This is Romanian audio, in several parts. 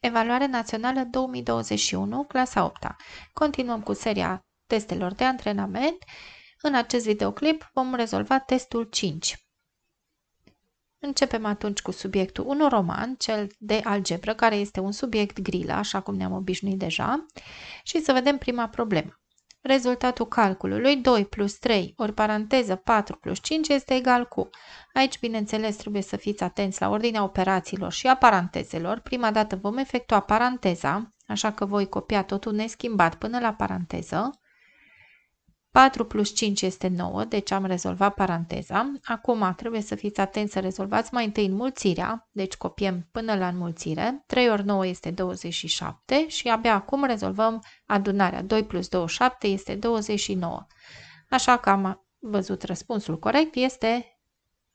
Evaluare Națională 2021, clasa 8 -a. Continuăm cu seria testelor de antrenament. În acest videoclip vom rezolva testul 5. Începem atunci cu subiectul 1 roman, cel de algebră, care este un subiect grilă, așa cum ne-am obișnuit deja, și să vedem prima problemă rezultatul calculului 2 plus 3 ori paranteză 4 plus 5 este egal cu. Aici, bineînțeles, trebuie să fiți atenți la ordinea operațiilor și a parantezelor. Prima dată vom efectua paranteza, așa că voi copia totul neschimbat până la paranteză. 4 plus 5 este 9, deci am rezolvat paranteza. Acum trebuie să fiți atenți să rezolvați mai întâi înmulțirea, deci copiem până la înmulțire. 3 ori 9 este 27 și abia acum rezolvăm adunarea. 2 plus 27 este 29. Așa că am văzut răspunsul corect, este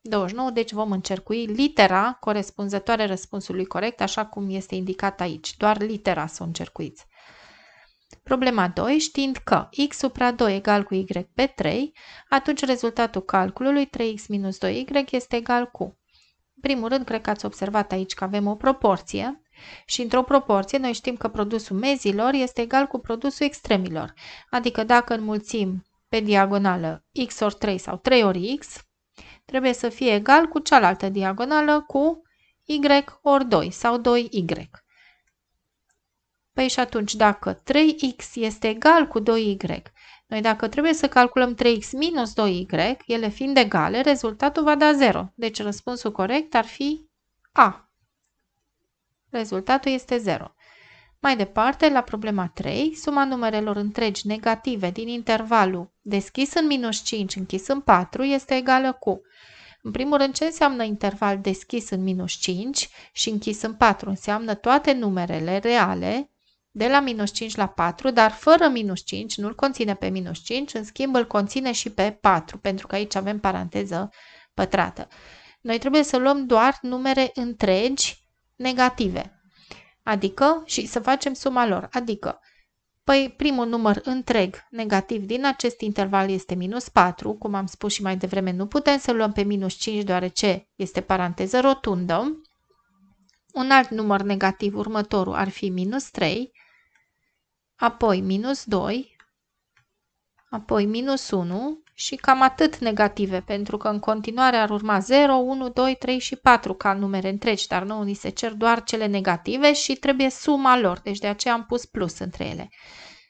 29, deci vom încercui litera corespunzătoare răspunsului corect, așa cum este indicat aici. Doar litera să o încercuiți. Problema 2, știind că x supra 2 egal cu y pe 3, atunci rezultatul calculului 3x minus 2y este egal cu... În primul rând, cred că ați observat aici că avem o proporție și într-o proporție noi știm că produsul mezilor este egal cu produsul extremilor. Adică dacă înmulțim pe diagonală x ori 3 sau 3 ori x, trebuie să fie egal cu cealaltă diagonală cu y ori 2 sau 2y. Păi și atunci, dacă 3x este egal cu 2y, noi dacă trebuie să calculăm 3x minus 2y, ele fiind egale, rezultatul va da 0. Deci răspunsul corect ar fi A. Rezultatul este 0. Mai departe, la problema 3, suma numerelor întregi negative din intervalul deschis în minus 5, închis în 4, este egală cu... În primul rând, ce înseamnă interval deschis în minus 5 și închis în 4? Înseamnă toate numerele reale de la minus 5 la 4, dar fără minus 5, nu-l conține pe minus 5, în schimb îl conține și pe 4, pentru că aici avem paranteză pătrată. Noi trebuie să luăm doar numere întregi negative, adică și să facem suma lor, adică Păi primul număr întreg negativ din acest interval este minus 4, cum am spus și mai devreme, nu putem să luăm pe minus 5 deoarece este paranteză rotundă. Un alt număr negativ următorul ar fi minus 3, apoi minus 2, apoi minus 1 și cam atât negative, pentru că în continuare ar urma 0, 1, 2, 3 și 4 ca numere întregi, dar nouă ni se cer doar cele negative și trebuie suma lor, deci de aceea am pus plus între ele.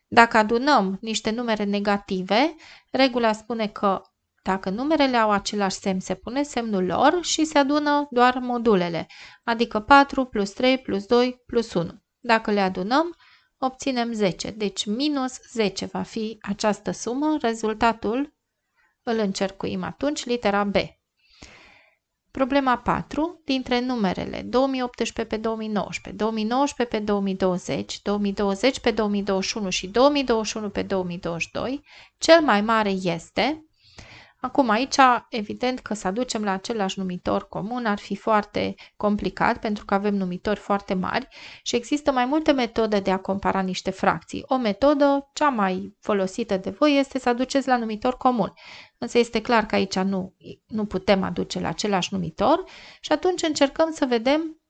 Dacă adunăm niște numere negative, regula spune că dacă numerele au același semn, se pune semnul lor și se adună doar modulele, adică 4 plus 3 plus 2 plus 1. Dacă le adunăm, obținem 10. Deci minus 10 va fi această sumă, rezultatul îl încercuim atunci, litera B. Problema 4. Dintre numerele 2018 pe 2019, 2019 pe 2020, 2020 pe 2021 și 2021 pe 2022, cel mai mare este Acum aici, evident că să aducem la același numitor comun ar fi foarte complicat pentru că avem numitori foarte mari și există mai multe metode de a compara niște fracții. O metodă, cea mai folosită de voi, este să aduceți la numitor comun. Însă este clar că aici nu, nu putem aduce la același numitor și atunci încercăm să vedem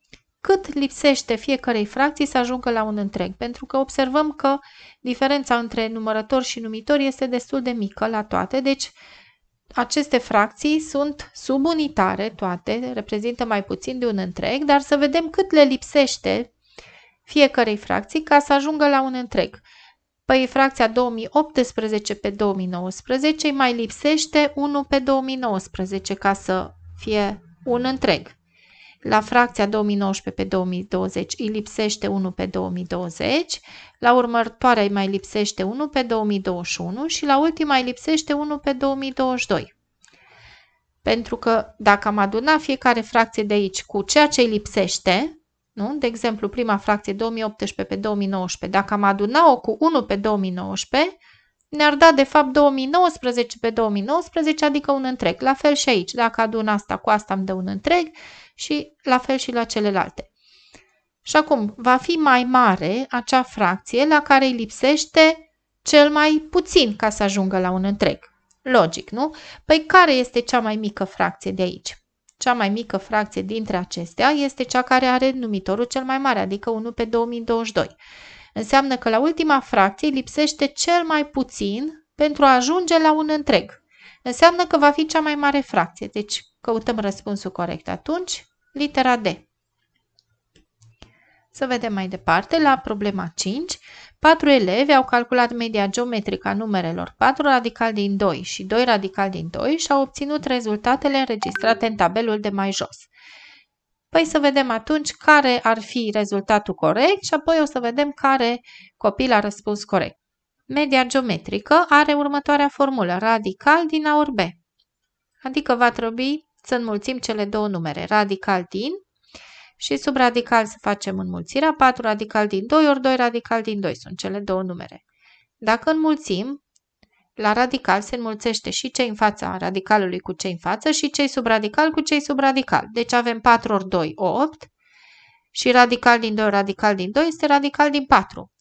cât lipsește fiecarei fracții să ajungă la un întreg, pentru că observăm că diferența între numărător și numitor este destul de mică la toate, deci aceste fracții sunt subunitare toate, reprezintă mai puțin de un întreg, dar să vedem cât le lipsește fiecarei fracții ca să ajungă la un întreg. Păi fracția 2018 pe 2019 îi mai lipsește 1 pe 2019 ca să fie un întreg. La fracția 2019 pe 2020 îi lipsește 1 pe 2020, la următoarea îi mai lipsește 1 pe 2021 și la ultima îi lipsește 1 pe 2022. Pentru că dacă am adunat fiecare fracție de aici cu ceea ce îi lipsește, nu? de exemplu prima fracție 2018 pe 2019, dacă am adunat-o cu 1 pe 2019, ne-ar da de fapt 2019 pe 2019, adică un întreg. La fel și aici, dacă adun asta cu asta îmi dă un întreg, și la fel și la celelalte. Și acum, va fi mai mare acea fracție la care îi lipsește cel mai puțin ca să ajungă la un întreg. Logic, nu? Păi care este cea mai mică fracție de aici? Cea mai mică fracție dintre acestea este cea care are numitorul cel mai mare, adică 1 pe 2022. Înseamnă că la ultima fracție lipsește cel mai puțin pentru a ajunge la un întreg. Înseamnă că va fi cea mai mare fracție, deci căutăm răspunsul corect atunci, litera D. Să vedem mai departe, la problema 5, patru elevi au calculat media geometrică a numerelor 4 radical din 2 și 2 radical din 2 și au obținut rezultatele înregistrate în tabelul de mai jos. Păi să vedem atunci care ar fi rezultatul corect și apoi o să vedem care copil a răspuns corect. Media geometrică are următoarea formulă, radical din aur B. Adică va trebui să înmulțim cele două numere, radical din și sub radical să facem înmulțirea, 4 radical din 2 ori 2 radical din 2 sunt cele două numere. Dacă înmulțim, la radical se înmulțește și cei în fața radicalului cu cei în față și cei sub radical cu cei sub radical. Deci avem 4 ori 2, 8 și radical din 2 radical din 2 este radical din 4.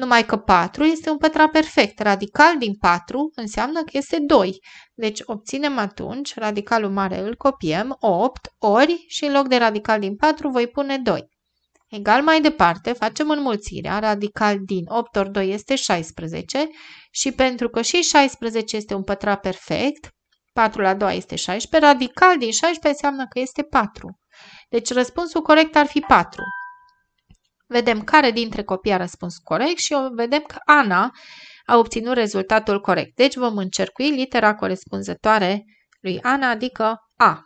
Numai că 4 este un pătrat perfect. Radical din 4 înseamnă că este 2. Deci obținem atunci radicalul mare, îl copiem, 8 ori și în loc de radical din 4 voi pune 2. Egal mai departe, facem înmulțirea, radical din 8 ori 2 este 16 și pentru că și 16 este un pătrat perfect, 4 la 2 este 16, radical din 16 înseamnă că este 4. Deci răspunsul corect ar fi 4 vedem care dintre copii a răspuns corect și vedem că Ana a obținut rezultatul corect. Deci vom încercui litera corespunzătoare lui Ana, adică A.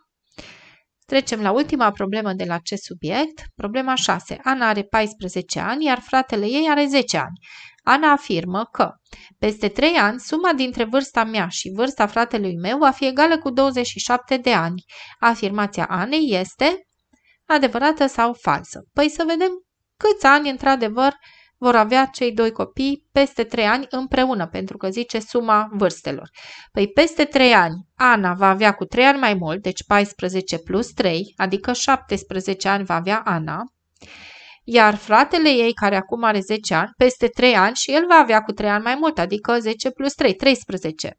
Trecem la ultima problemă de la acest subiect, problema 6. Ana are 14 ani, iar fratele ei are 10 ani. Ana afirmă că peste 3 ani suma dintre vârsta mea și vârsta fratelui meu va fi egală cu 27 de ani. Afirmația Anei este adevărată sau falsă? Păi să vedem câți ani, într-adevăr, vor avea cei doi copii peste 3 ani împreună, pentru că zice suma vârstelor. Păi peste 3 ani, Ana va avea cu 3 ani mai mult, deci 14 plus 3, adică 17 ani va avea Ana, iar fratele ei, care acum are 10 ani, peste 3 ani și el va avea cu 3 ani mai mult, adică 10 plus 3, 13.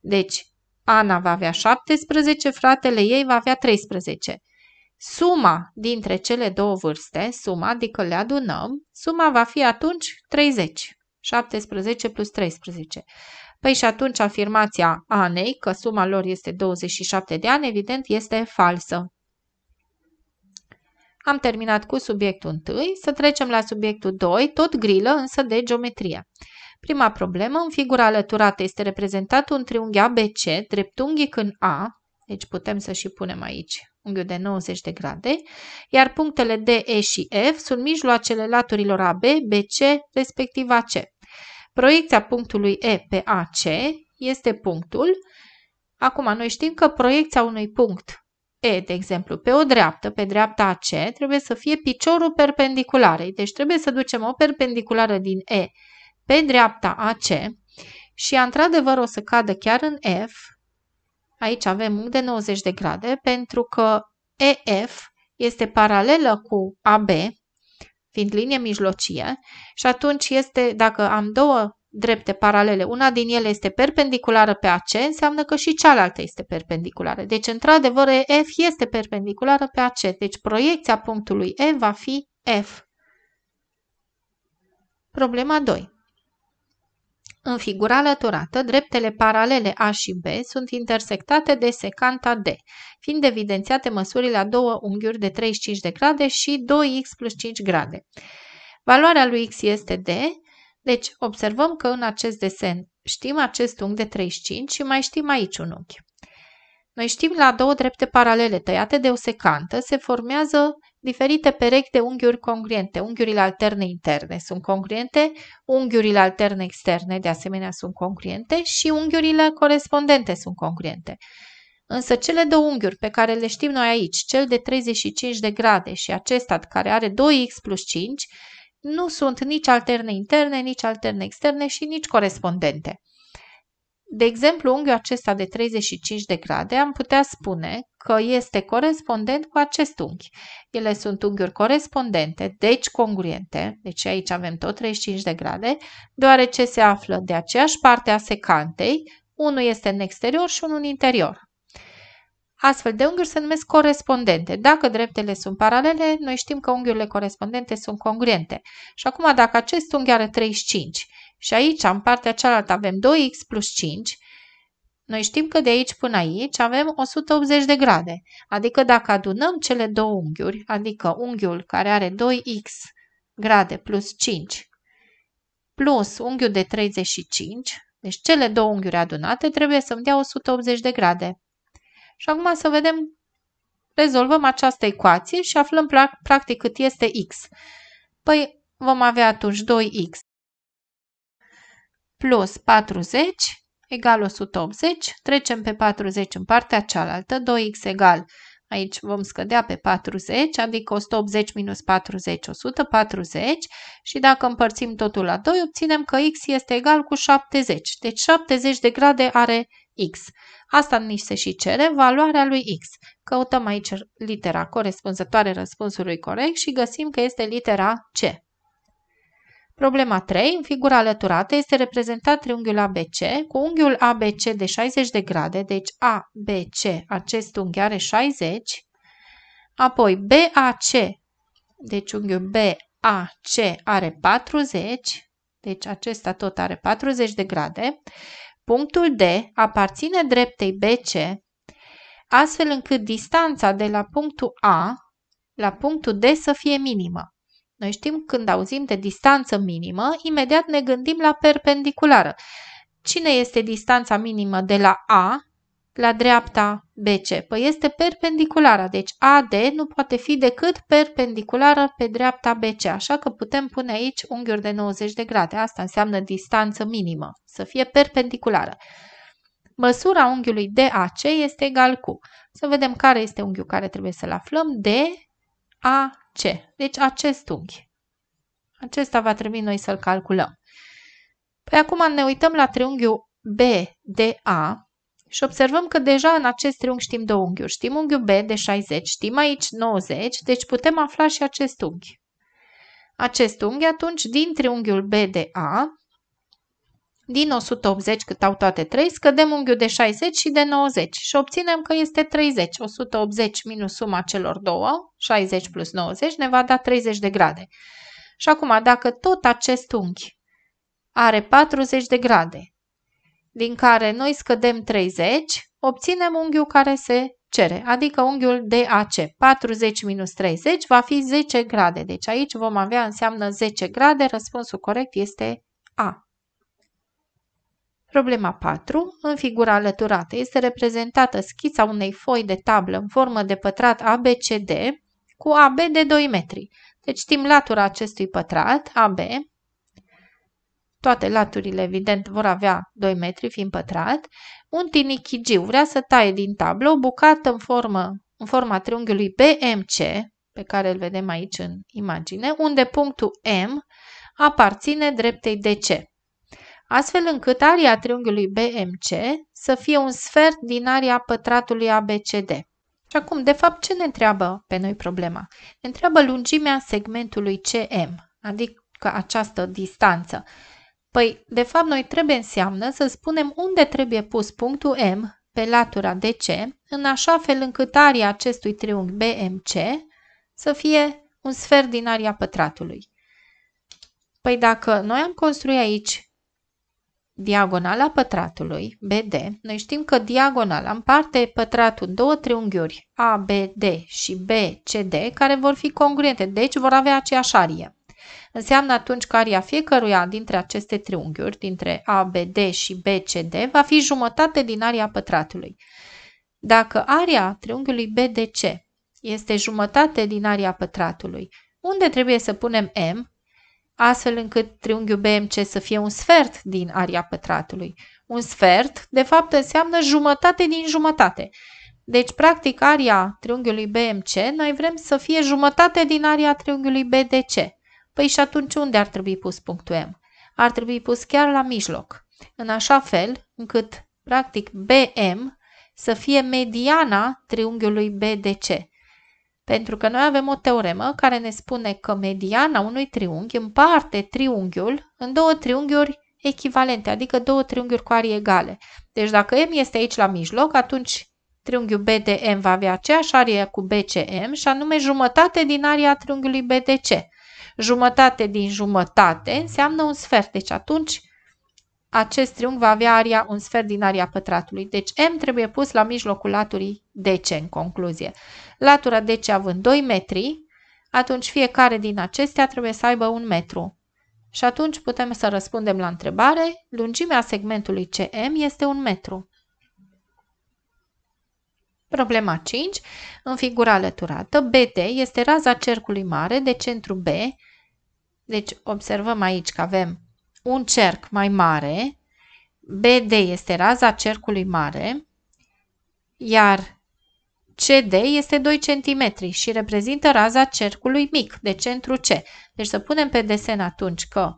Deci, Ana va avea 17, fratele ei va avea 13 suma dintre cele două vârste, suma, adică le adunăm, suma va fi atunci 30. 17 plus 13. Păi și atunci afirmația Anei că suma lor este 27 de ani, evident, este falsă. Am terminat cu subiectul 1, să trecem la subiectul 2, tot grilă, însă de geometrie. Prima problemă, în figura alăturată este reprezentat un triunghi ABC, dreptunghic în A, deci putem să și punem aici unghiul de 90 de grade, iar punctele D, E și F sunt mijloacele laturilor AB, BC, respectiv AC. Proiecția punctului E pe AC este punctul. Acum, noi știm că proiecția unui punct E, de exemplu, pe o dreaptă, pe dreapta AC, trebuie să fie piciorul perpendicularei. Deci trebuie să ducem o perpendiculară din E pe dreapta AC și, într-adevăr, o să cadă chiar în F, Aici avem unghi de 90 de grade pentru că EF este paralelă cu AB, fiind linie mijlocie, și atunci este, dacă am două drepte paralele, una din ele este perpendiculară pe AC, înseamnă că și cealaltă este perpendiculară. Deci, într-adevăr, F este perpendiculară pe AC, deci proiecția punctului E va fi F. Problema 2. În figura alăturată, dreptele paralele A și B sunt intersectate de secanta D, fiind evidențiate măsurile a două unghiuri de 35 de grade și 2x plus 5 grade. Valoarea lui x este D, deci observăm că în acest desen știm acest unghi de 35 și mai știm aici un unghi. Noi știm la două drepte paralele tăiate de o secantă se formează diferite perechi de unghiuri congruente. Unghiurile alterne interne sunt congruente, unghiurile alterne externe de asemenea sunt congruente și unghiurile corespondente sunt congruente. Însă cele două unghiuri pe care le știm noi aici, cel de 35 de grade și acesta care are 2x plus 5, nu sunt nici alterne interne, nici alterne externe și nici corespondente. De exemplu, unghiul acesta de 35 de grade am putea spune că este corespondent cu acest unghi. Ele sunt unghiuri corespondente, deci congruente, deci aici avem tot 35 de grade, deoarece se află de aceeași parte a secantei, unul este în exterior și unul în interior. Astfel de unghiuri se numesc corespondente. Dacă dreptele sunt paralele, noi știm că unghiurile corespondente sunt congruente. Și acum, dacă acest unghi are 35 și aici, în partea cealaltă, avem 2x plus 5. Noi știm că de aici până aici avem 180 de grade. Adică dacă adunăm cele două unghiuri, adică unghiul care are 2x grade plus 5 plus unghiul de 35, deci cele două unghiuri adunate trebuie să-mi dea 180 de grade. Și acum să vedem, rezolvăm această ecuație și aflăm practic cât este x. Păi vom avea atunci 2x plus 40 egal 180, trecem pe 40 în partea cealaltă, 2x egal, aici vom scădea pe 40, adică 180 minus 40, 140 și dacă împărțim totul la 2, obținem că x este egal cu 70, deci 70 de grade are x. Asta ni se și cere valoarea lui x. Căutăm aici litera corespunzătoare răspunsului corect și găsim că este litera C. Problema 3. În figura alăturată este reprezentat triunghiul ABC cu unghiul ABC de 60 de grade, deci ABC, acest unghi are 60, apoi BAC, deci unghiul BAC are 40, deci acesta tot are 40 de grade, punctul D aparține dreptei BC, astfel încât distanța de la punctul A la punctul D să fie minimă. Noi știm când auzim de distanță minimă, imediat ne gândim la perpendiculară. Cine este distanța minimă de la A la dreapta BC? Păi este perpendiculară, deci AD nu poate fi decât perpendiculară pe dreapta BC, așa că putem pune aici unghiuri de 90 de grade. Asta înseamnă distanță minimă, să fie perpendiculară. Măsura unghiului DAC este egal cu. Să vedem care este unghiul care trebuie să-l aflăm. A AC. Deci acest unghi. Acesta va trebui noi să-l calculăm. Păi acum ne uităm la triunghiul BDA și observăm că deja în acest triunghi știm două unghiuri. Știm unghiul B de 60, știm aici 90, deci putem afla și acest unghi. Acest unghi atunci din triunghiul BDA din 180 cât au toate 3, scădem unghiul de 60 și de 90 și obținem că este 30. 180 minus suma celor două, 60 plus 90, ne va da 30 de grade. Și acum, dacă tot acest unghi are 40 de grade, din care noi scădem 30, obținem unghiul care se cere, adică unghiul DAC. 40 minus 30 va fi 10 grade, deci aici vom avea înseamnă 10 grade, răspunsul corect este A. Problema 4. În figura alăturată este reprezentată schița unei foi de tablă în formă de pătrat ABCD cu AB de 2 metri. Deci știm latura acestui pătrat, AB, toate laturile evident vor avea 2 metri fiind pătrat, un tinichigiu vrea să taie din tablă o bucată în, formă, în forma triunghiului BMC, pe care îl vedem aici în imagine, unde punctul M aparține dreptei DC astfel încât aria triunghiului BMC să fie un sfert din aria pătratului ABCD. Și acum, de fapt, ce ne întreabă pe noi problema? Ne întreabă lungimea segmentului CM, adică această distanță. Păi, de fapt, noi trebuie înseamnă să spunem unde trebuie pus punctul M pe latura DC, în așa fel încât aria acestui triunghi BMC să fie un sfert din aria pătratului. Păi dacă noi am construit aici diagonala pătratului BD, noi știm că diagonala împarte pătratul în două triunghiuri ABD și BCD care vor fi congruente, deci vor avea aceeași arie. Înseamnă atunci că aria fiecăruia dintre aceste triunghiuri, dintre ABD și BCD, va fi jumătate din aria pătratului. Dacă aria triunghiului BDC este jumătate din aria pătratului, unde trebuie să punem M astfel încât triunghiul BMC să fie un sfert din aria pătratului. Un sfert, de fapt, înseamnă jumătate din jumătate. Deci, practic, aria triunghiului BMC, noi vrem să fie jumătate din aria triunghiului BDC. Păi și atunci unde ar trebui pus punctul M? Ar trebui pus chiar la mijloc, în așa fel încât, practic, BM să fie mediana triunghiului BDC. Pentru că noi avem o teoremă care ne spune că mediana unui triunghi împarte triunghiul în două triunghiuri echivalente, adică două triunghiuri cu arii egale. Deci dacă M este aici la mijloc, atunci triunghiul BDM va avea aceeași arie cu BCM și anume jumătate din aria triunghiului BDC. Jumătate din jumătate înseamnă un sfert, deci atunci acest triunghi va avea aria, un sfert din aria pătratului. Deci M trebuie pus la mijlocul laturii DC în concluzie. Latura DC având 2 metri, atunci fiecare din acestea trebuie să aibă un metru. Și atunci putem să răspundem la întrebare, lungimea segmentului CM este un metru. Problema 5. În figura alăturată, BD este raza cercului mare de centru B. Deci observăm aici că avem un cerc mai mare, BD este raza cercului mare, iar CD este 2 cm și reprezintă raza cercului mic, de centru C. Deci să punem pe desen atunci că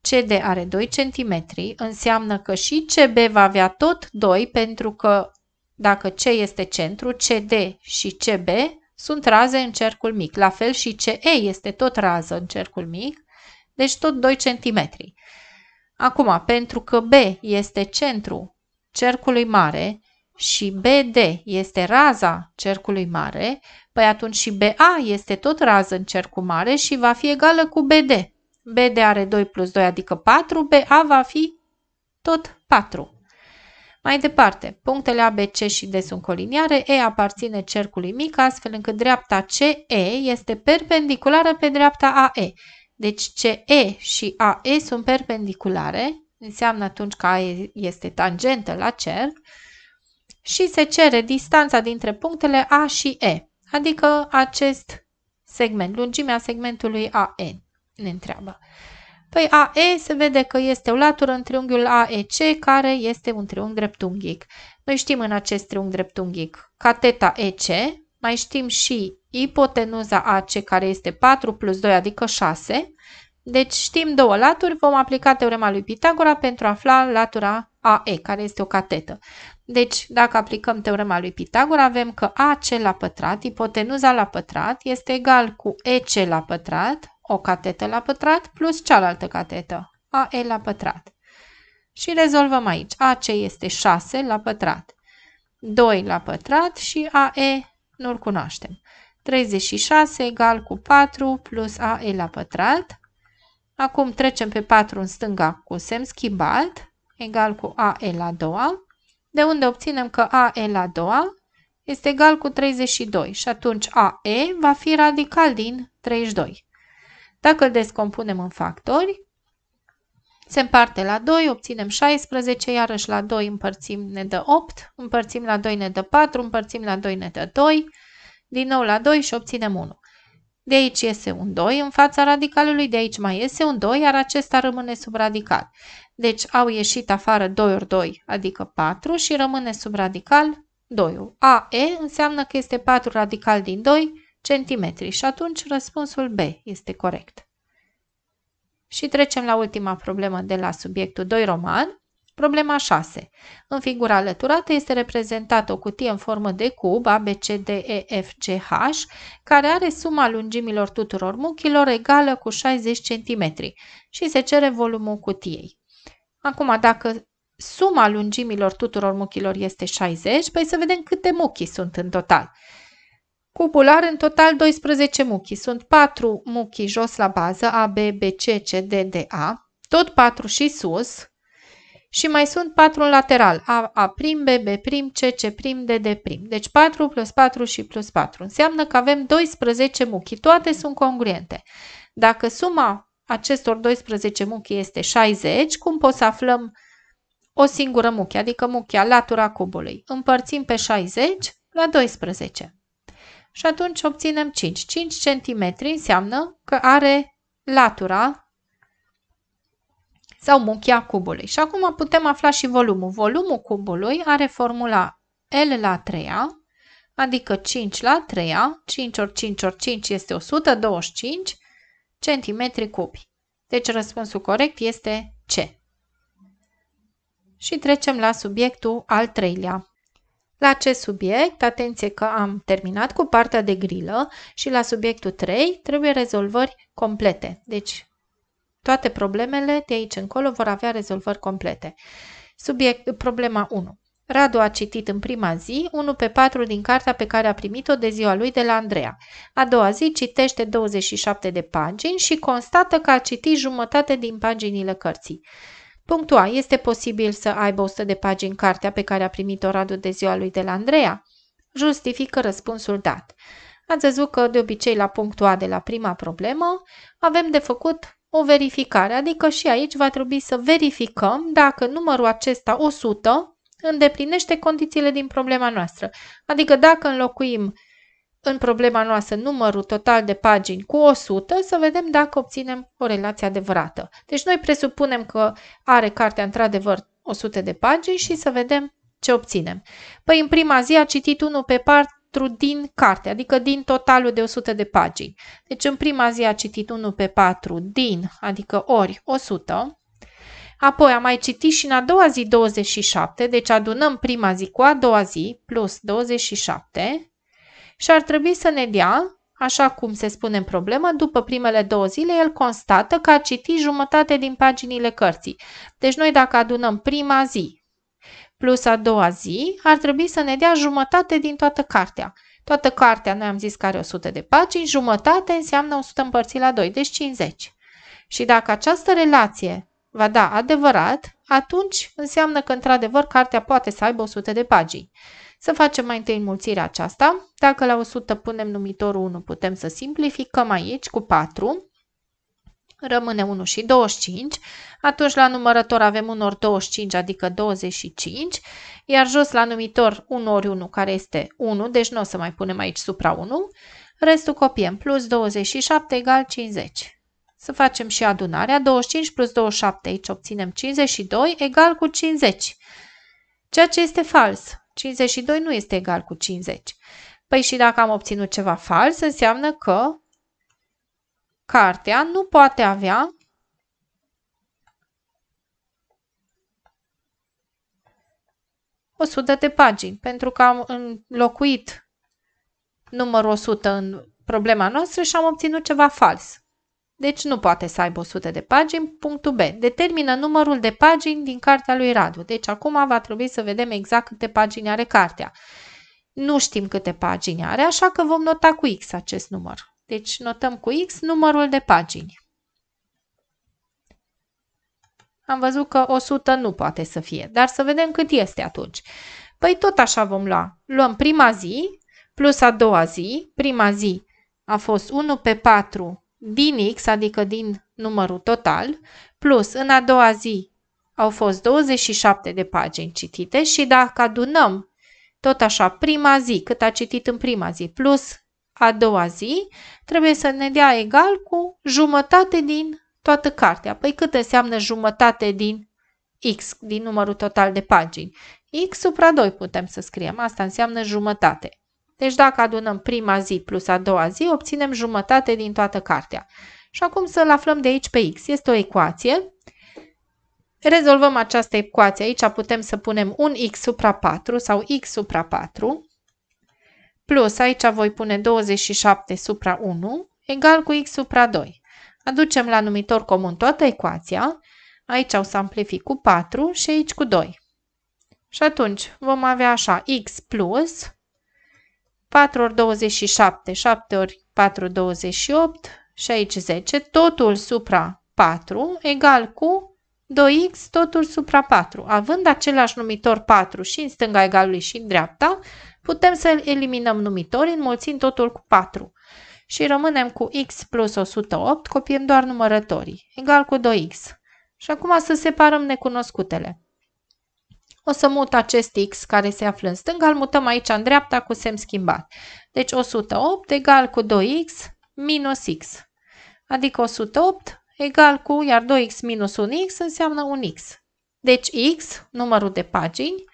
CD are 2 cm, înseamnă că și CB va avea tot 2 pentru că dacă C este centru, CD și CB sunt raze în cercul mic. La fel și CE este tot rază în cercul mic, deci tot 2 cm. Acum, pentru că B este centru cercului mare și BD este raza cercului mare, păi atunci și BA este tot rază în cercul mare și va fi egală cu BD. BD are 2 plus 2, adică 4, BA va fi tot 4. Mai departe, punctele ABC și D sunt coliniare, E aparține cercului mic, astfel încât dreapta CE este perpendiculară pe dreapta AE. Deci CE și AE sunt perpendiculare, înseamnă atunci că AE este tangentă la cerc și se cere distanța dintre punctele A și E, adică acest segment, lungimea segmentului AE ne întreabă. Păi AE se vede că este o latură în triunghiul AEC, care este un triunghi dreptunghic. Noi știm în acest triunghi dreptunghic cateta EC, mai știm și ipotenuza AC care este 4 plus 2 adică 6. Deci știm două laturi, vom aplica teorema lui Pitagora pentru a afla latura AE care este o catetă. Deci dacă aplicăm teorema lui Pitagora avem că AC la pătrat, ipotenuza la pătrat este egal cu EC la pătrat, o catetă la pătrat plus cealaltă catetă, AE la pătrat. Și rezolvăm aici. AC este 6 la pătrat, 2 la pătrat și AE nu-l cunoaștem. 36 egal cu 4 plus e la pătrat. Acum trecem pe 4 în stânga cu semn schimbat, egal cu e la doua, de unde obținem că e la doua este egal cu 32 și atunci a e va fi radical din 32. Dacă îl descompunem în factori, se împarte la 2, obținem 16, iarăși la 2 împărțim ne dă 8, împărțim la 2 ne dă 4, împărțim la 2 ne dă 2, din nou la 2 și obținem 1. De aici iese un 2 în fața radicalului, de aici mai iese un 2, iar acesta rămâne sub radical. Deci au ieșit afară 2 ori 2, adică 4 și rămâne sub radical 2. -ul. AE înseamnă că este 4 radical din 2 cm și atunci răspunsul B este corect. Și trecem la ultima problemă de la subiectul 2 roman. Problema 6. În figura alăturată este reprezentată o cutie în formă de cub ABCDEFCH, care are suma lungimilor tuturor muchilor egală cu 60 cm și se cere volumul cutiei. Acum, dacă suma lungimilor tuturor muchilor este 60, păi să vedem câte muchi sunt în total. Cubul are în total 12 muchi. Sunt 4 muchi jos la bază, A, B, B, C, C, D, D, A, tot 4 și sus, și mai sunt 4 în lateral, A, A', B', b prim C, C', prim D, D'. prim. Deci 4 plus 4 și plus 4. Înseamnă că avem 12 muchi. toate sunt congruente. Dacă suma acestor 12 muchi este 60, cum pot să aflăm o singură muchie, adică muchia, latura cubului? Împărțim pe 60 la 12. Și atunci obținem 5. 5 cm înseamnă că are latura sau muchia cubului. Și acum putem afla și volumul. Volumul cubului are formula L la 3 adică 5 la 3 5 ori 5 ori 5 este 125 cm cubi. Deci răspunsul corect este C. Și trecem la subiectul al treilea. La acest subiect, atenție că am terminat cu partea de grilă și la subiectul 3 trebuie rezolvări complete. Deci toate problemele de aici încolo vor avea rezolvări complete. Subiect, problema 1. Radu a citit în prima zi 1 pe 4 din cartea pe care a primit-o de ziua lui de la Andreea. A doua zi citește 27 de pagini și constată că a citit jumătate din paginile cărții. Punctul A. Este posibil să aibă 100 de pagini cartea pe care a primit-o Radu de ziua lui de la Andreea? Justifică răspunsul dat. Ați văzut că de obicei la punctul A de la prima problemă avem de făcut o verificare, adică și aici va trebui să verificăm dacă numărul acesta 100 îndeplinește condițiile din problema noastră. Adică dacă înlocuim în problema noastră numărul total de pagini cu 100, să vedem dacă obținem o relație adevărată. Deci noi presupunem că are cartea într-adevăr 100 de pagini și să vedem ce obținem. Păi în prima zi a citit 1 pe, part, pentru din carte, adică din totalul de 100 de pagini. Deci în prima zi a citit 1 pe 4 din, adică ori 100, Apoi am mai citit și în a doua zi 27, deci adunăm prima zi cu a doua zi plus 27 și ar trebui să ne dea, așa cum se spune în problemă, după primele două zile el constată că a citit jumătate din paginile cărții. Deci noi dacă adunăm prima zi plus a doua zi ar trebui să ne dea jumătate din toată cartea. Toată cartea, noi am zis că are 100 de pagini, jumătate înseamnă 100 împărțit la 2, deci 50. Și dacă această relație va da adevărat, atunci înseamnă că într-adevăr cartea poate să aibă 100 de pagini. Să facem mai întâi înmulțirea aceasta. Dacă la 100 punem numitorul 1, putem să simplificăm aici cu 4 rămâne 1 și 25, atunci la numărător avem 1 ori 25, adică 25, iar jos la numitor 1 ori 1, care este 1, deci nu o să mai punem aici supra 1, restul copiem, plus 27 egal 50. Să facem și adunarea, 25 plus 27, aici obținem 52, egal cu 50, ceea ce este fals, 52 nu este egal cu 50. Păi și dacă am obținut ceva fals, înseamnă că Cartea nu poate avea o sută de pagini, pentru că am înlocuit numărul 100 în problema noastră și am obținut ceva fals. Deci nu poate să aibă 100 de pagini. Punctul B. Determină numărul de pagini din cartea lui Radu. Deci acum va trebui să vedem exact câte pagini are cartea. Nu știm câte pagini are, așa că vom nota cu X acest număr. Deci notăm cu X numărul de pagini. Am văzut că 100 nu poate să fie, dar să vedem cât este atunci. Păi tot așa vom lua. Luăm prima zi plus a doua zi. Prima zi a fost 1 pe 4 din X, adică din numărul total, plus în a doua zi au fost 27 de pagini citite și dacă adunăm tot așa prima zi, cât a citit în prima zi, plus a doua zi trebuie să ne dea egal cu jumătate din toată cartea. Păi cât înseamnă jumătate din x, din numărul total de pagini? x supra 2 putem să scriem, asta înseamnă jumătate. Deci dacă adunăm prima zi plus a doua zi, obținem jumătate din toată cartea. Și acum să-l aflăm de aici pe x. Este o ecuație. Rezolvăm această ecuație aici, putem să punem un x supra 4 sau x supra 4 plus aici voi pune 27 supra 1 egal cu x supra 2. Aducem la numitor comun toată ecuația, aici o să amplific cu 4 și aici cu 2. Și atunci vom avea așa x plus 4 ori 27, 7 ori 4, 28 și aici 10, totul supra 4 egal cu 2x totul supra 4. Având același numitor 4 și în stânga egalului și în dreapta, putem să eliminăm numitorii înmulțind totul cu 4. Și rămânem cu x plus 108, copiem doar numărătorii, egal cu 2x. Și acum să separăm necunoscutele. O să mut acest x care se află în stânga, îl mutăm aici în dreapta cu semn schimbat. Deci 108 egal cu 2x minus x, adică 108 egal cu, iar 2x minus 1x înseamnă 1x. Deci x, numărul de pagini,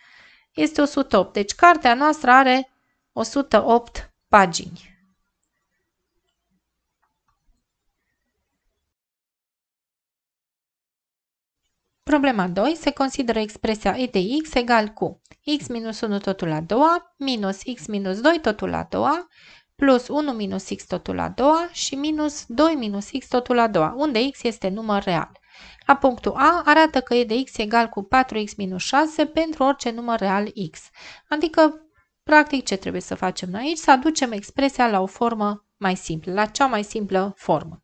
este 108. Deci cartea noastră are 108 pagini. Problema 2. Se consideră expresia e de x egal cu x minus 1 totul la 2 minus x minus 2 totul la 2 plus 1 minus x totul la 2 și minus 2 minus x totul la 2, unde x este număr real. La punctul A arată că e de x egal cu 4x minus 6 pentru orice număr real x. Adică, practic, ce trebuie să facem aici? Să aducem expresia la o formă mai simplă, la cea mai simplă formă.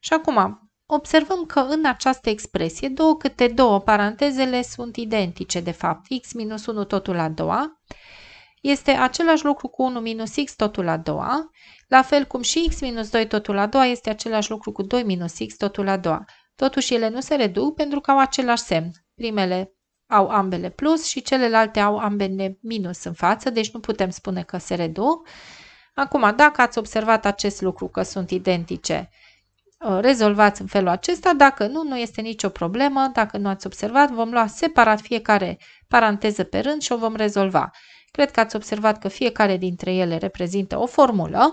Și acum, observăm că în această expresie, două câte două parantezele sunt identice, de fapt, x minus 1 totul la 2 este același lucru cu 1 minus x totul la 2, la fel cum și x minus 2 totul la 2 este același lucru cu 2 minus x totul la 2. Totuși ele nu se reduc pentru că au același semn. Primele au ambele plus și celelalte au ambele minus în față, deci nu putem spune că se reduc. Acum, dacă ați observat acest lucru că sunt identice, ă, rezolvați în felul acesta. Dacă nu, nu este nicio problemă. Dacă nu ați observat, vom lua separat fiecare paranteză pe rând și o vom rezolva. Cred că ați observat că fiecare dintre ele reprezintă o formulă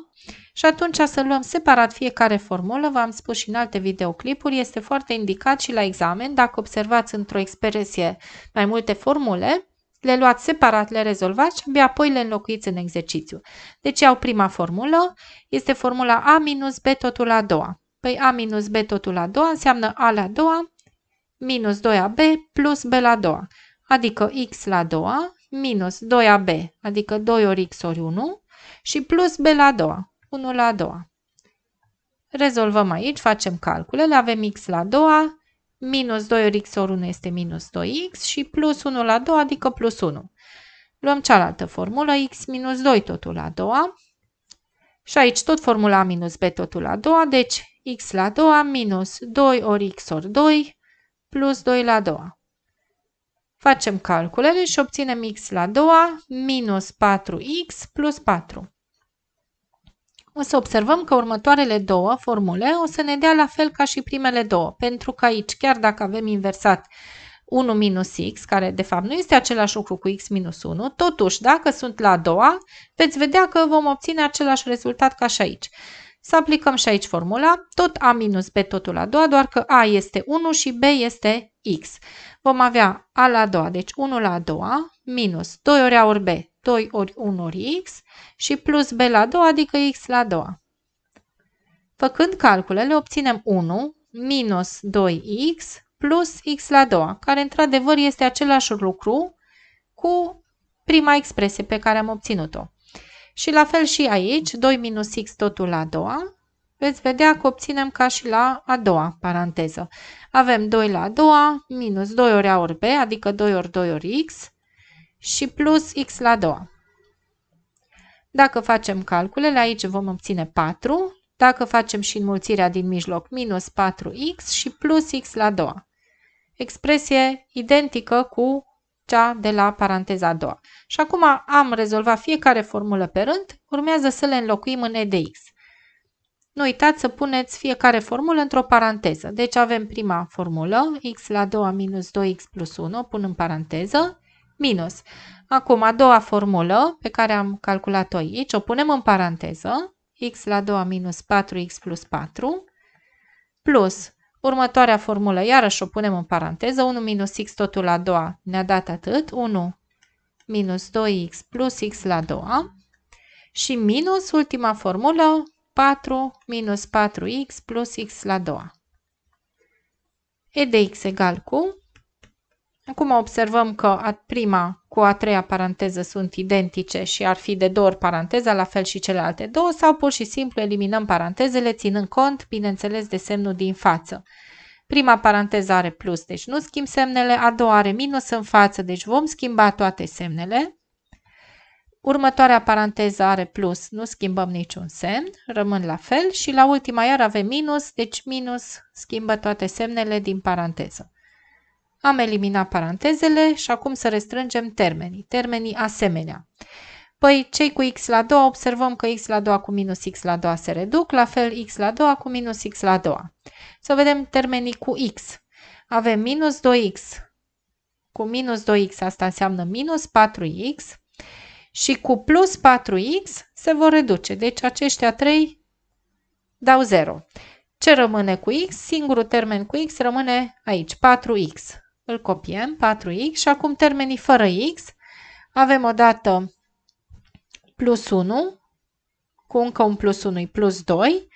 și atunci să luăm separat fiecare formulă, v-am spus și în alte videoclipuri, este foarte indicat și la examen, dacă observați într-o expresie mai multe formule, le luați separat, le rezolvați și abia apoi le înlocuiți în exercițiu. Deci iau prima formulă, este formula A minus B totul la a doua. Păi A minus B totul la a doua înseamnă A la a doua minus 2AB plus B la a doua, adică X la a doua minus 2AB, adică 2 ori x ori 1, și plus B la a doua, 1 la a doua. Rezolvăm aici, facem calculele, avem x la a doua, minus 2 ori x ori 1 este minus 2x și plus 1 la a doua, adică plus 1. Luăm cealaltă formulă, x minus 2 totul la a doua. Și aici tot formula minus b totul la a doua, deci x la a doua minus 2 ori x ori 2 plus 2 la a doua. Facem calculele și obținem x la 2 minus 4x plus 4. O să observăm că următoarele două formule o să ne dea la fel ca și primele două, pentru că aici, chiar dacă avem inversat 1 minus x, care de fapt nu este același lucru cu x minus 1, totuși, dacă sunt la a doua, veți vedea că vom obține același rezultat ca și aici. Să aplicăm și aici formula, tot A minus B totul la a doua, doar că A este 1 și B este X. Vom avea A la a doua, deci 1 la a doua, minus 2 ori A ori B, 2 ori 1 ori X și plus B la a doua, adică X la a doua. Făcând calculele, obținem 1 minus 2X plus X la a doua, care într-adevăr este același lucru cu prima expresie pe care am obținut-o. Și la fel și aici, 2 minus x totul la a doua, veți vedea că obținem ca și la a doua paranteză. Avem 2 la a doua, minus 2 ori a ori b, adică 2 ori 2 ori x, și plus x la a doua. Dacă facem calculele, aici vom obține 4, dacă facem și înmulțirea din mijloc, minus 4x și plus x la a doua. Expresie identică cu cea de la paranteza a doua. Și acum am rezolvat fiecare formulă pe rând, urmează să le înlocuim în e de x. Nu uitați să puneți fiecare formulă într-o paranteză. Deci avem prima formulă, x la 2 minus 2x plus 1, pun în paranteză, minus. Acum a doua formulă pe care am calculat-o aici, o punem în paranteză, x la 2 minus 4x plus 4, plus Următoarea formulă, iarăși o punem în paranteză, 1 minus x totul la a doua ne-a dat atât, 1 minus 2x plus x la a doua și minus ultima formulă, 4 minus 4x plus x la a doua. E de x egal cu Acum observăm că a prima cu a treia paranteză sunt identice și ar fi de două ori paranteza, la fel și celelalte două, sau pur și simplu eliminăm parantezele ținând cont, bineînțeles, de semnul din față. Prima paranteză are plus, deci nu schimb semnele, a doua are minus în față, deci vom schimba toate semnele. Următoarea paranteză are plus, nu schimbăm niciun semn, rămân la fel și la ultima iar avem minus, deci minus schimbă toate semnele din paranteză. Am eliminat parantezele și acum să restrângem termenii, termenii asemenea. Păi cei cu x la 2 observăm că x la 2 cu minus x la 2 se reduc, la fel x la 2 cu minus x la 2. Să vedem termenii cu x. Avem minus 2x cu minus 2x, asta înseamnă minus 4x și cu plus 4x se vor reduce. Deci aceștia 3 dau 0. Ce rămâne cu x? Singurul termen cu x rămâne aici, 4x îl copiem, 4x și acum termenii fără x, avem odată plus 1, cu încă un plus 1 plus 2,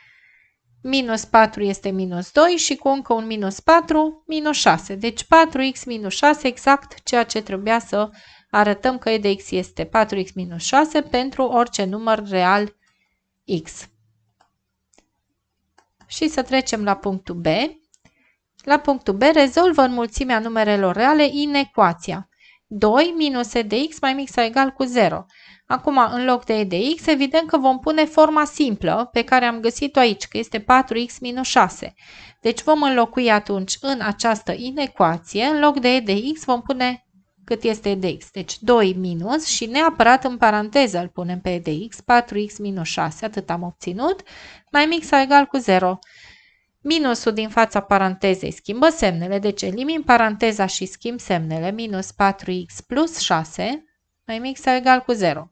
minus 4 este minus 2 și cu încă un minus 4, minus 6. Deci 4x minus 6, exact ceea ce trebuia să arătăm că e de x este 4x minus 6 pentru orice număr real x. Și să trecem la punctul B. La punctul B rezolvă înmulțimea numerelor reale în ecuația. 2 minus e de x mai mic sau egal cu 0. Acum, în loc de e de x, evident că vom pune forma simplă pe care am găsit-o aici, că este 4x minus 6. Deci vom înlocui atunci în această inecuație, în loc de e de x vom pune cât este e de x. Deci 2 minus și neapărat în paranteză îl punem pe e de x, 4x minus 6, atât am obținut, mai mic sau egal cu 0. Minusul din fața parantezei schimbă semnele, deci elimin paranteza și schimb semnele. Minus 4x plus 6 mai mic sau egal cu 0.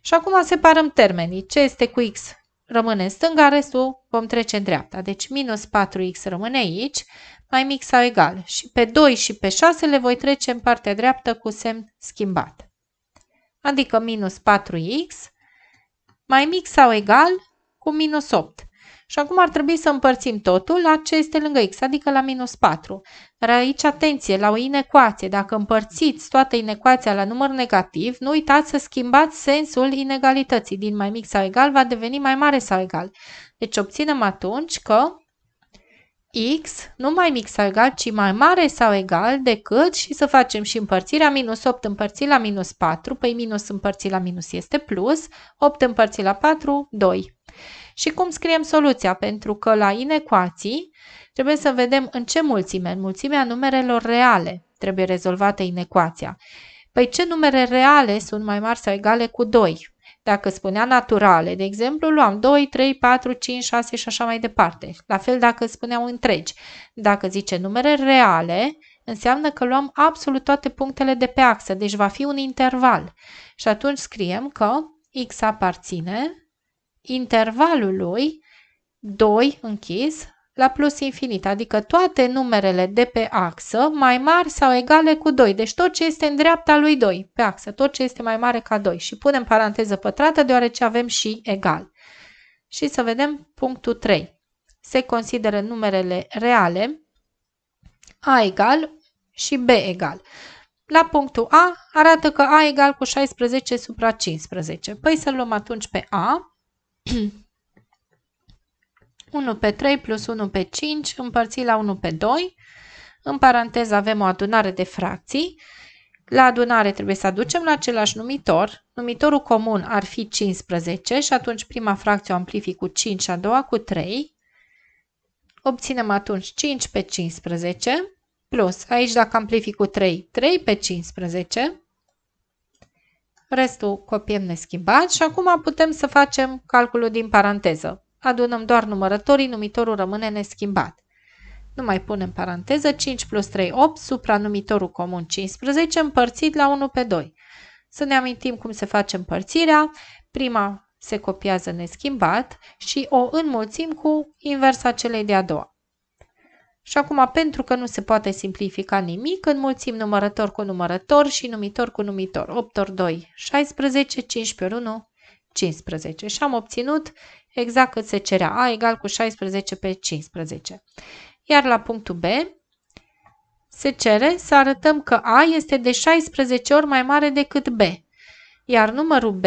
Și acum separăm termenii. Ce este cu x rămâne în stânga, restul vom trece în dreapta. Deci minus 4x rămâne aici, mai mic sau egal. Și pe 2 și pe 6 le voi trece în partea dreaptă cu semn schimbat. Adică minus 4x mai mic sau egal cu minus 8. Și acum ar trebui să împărțim totul la ce este lângă x, adică la minus 4. Dar aici atenție, la o inecuație, dacă împărțiți toată inecuația la număr negativ, nu uitați să schimbați sensul inegalității. Din mai mic sau egal va deveni mai mare sau egal. Deci obținem atunci că x nu mai mic sau egal, ci mai mare sau egal decât și să facem și împărțirea minus 8 împărțit la minus 4, păi minus împărțit la minus este plus, 8 împărțit la 4, 2 și cum scriem soluția, pentru că la inecuații trebuie să vedem în ce mulțime, în mulțimea numerelor reale, trebuie rezolvată inecuația. Păi ce numere reale sunt mai mari sau egale cu 2? Dacă spunea naturale, de exemplu, luam 2, 3, 4, 5, 6 și așa mai departe. La fel dacă spuneau întregi. Dacă zice numere reale, înseamnă că luăm absolut toate punctele de pe axă, deci va fi un interval. Și atunci scriem că x aparține intervalului 2 închis la plus infinit, adică toate numerele de pe axă mai mari sau egale cu 2. Deci tot ce este în dreapta lui 2 pe axă, tot ce este mai mare ca 2 și punem paranteză pătrată deoarece avem și egal. Și să vedem punctul 3. Se consideră numerele reale A egal și B egal. La punctul A arată că A egal cu 16 supra 15. Păi să luăm atunci pe A 1 pe 3 plus 1 pe 5 împărțit la 1 pe 2. În paranteză avem o adunare de fracții. La adunare trebuie să aducem la același numitor. Numitorul comun ar fi 15 și atunci prima fracție o amplific cu 5 și a doua cu 3. Obținem atunci 5 pe 15 plus, aici dacă amplific cu 3, 3 pe 15 Restul copiem neschimbat și acum putem să facem calculul din paranteză. Adunăm doar numărătorii, numitorul rămâne neschimbat. Nu mai punem paranteză, 5 plus 3, 8, supranumitorul comun 15, împărțit la 1 pe 2. Să ne amintim cum se face împărțirea. Prima se copiază neschimbat și o înmulțim cu inversa celei de-a doua. Și acum, pentru că nu se poate simplifica nimic, înmulțim numărător cu numărător și numitor cu numitor. 8 ori 2, 16, 15 ori 1, 15. Și am obținut exact cât se cerea. A egal cu 16 pe 15. Iar la punctul B se cere să arătăm că A este de 16 ori mai mare decât B. Iar numărul B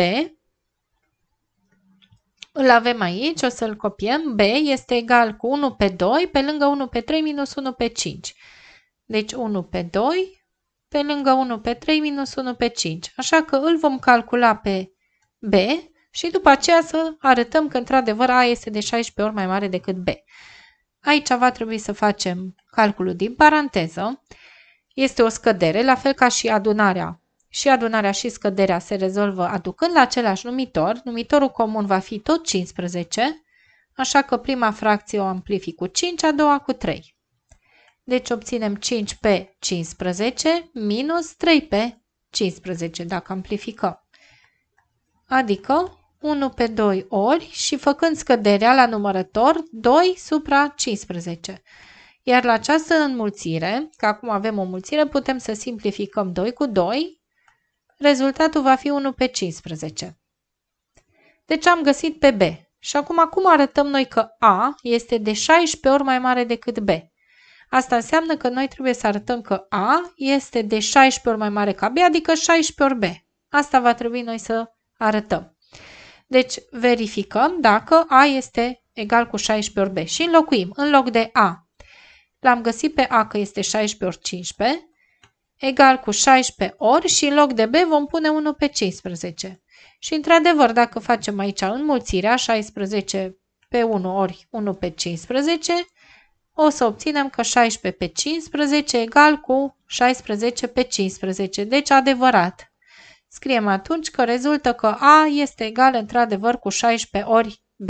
îl avem aici, o să-l copiem. B este egal cu 1 pe 2 pe lângă 1 pe 3 minus 1 pe 5. Deci 1 pe 2 pe lângă 1 pe 3 minus 1 pe 5. Așa că îl vom calcula pe B și după aceea să arătăm că într-adevăr A este de 16 ori mai mare decât B. Aici va trebui să facem calculul din paranteză. Este o scădere, la fel ca și adunarea și adunarea și scăderea se rezolvă aducând la același numitor, numitorul comun va fi tot 15, așa că prima fracție o amplific cu 5, a doua cu 3. Deci obținem 5 pe 15 minus 3 pe 15 dacă amplificăm. Adică 1 pe 2 ori și făcând scăderea la numărător 2 supra 15. Iar la această înmulțire, că acum avem o mulțire, putem să simplificăm 2 cu 2 rezultatul va fi 1 pe 15. Deci am găsit pe B. Și acum cum arătăm noi că A este de 16 ori mai mare decât B. Asta înseamnă că noi trebuie să arătăm că A este de 16 ori mai mare ca B, adică 16 ori B. Asta va trebui noi să arătăm. Deci verificăm dacă A este egal cu 16 ori B și înlocuim. În loc de A, l-am găsit pe A că este 16 ori 15, egal cu 16 ori și în loc de b vom pune 1 pe 15. Și într-adevăr, dacă facem aici înmulțirea 16 pe 1 ori 1 pe 15, o să obținem că 16 pe 15 egal cu 16 pe 15, deci adevărat. Scriem atunci că rezultă că A este egal într-adevăr cu 16 ori B.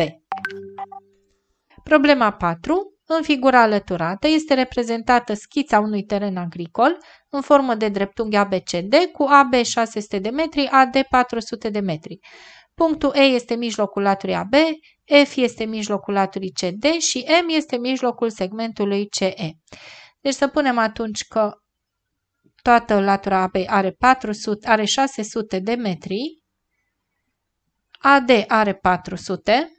Problema 4. În figura alăturată este reprezentată schița unui teren agricol în formă de dreptunghi ABCD cu AB 600 de metri, AD 400 de metri. Punctul E este mijlocul laturii AB, F este mijlocul laturii CD și M este mijlocul segmentului CE. Deci să punem atunci că toată latura AB are, 400, are 600 de metri, AD are 400,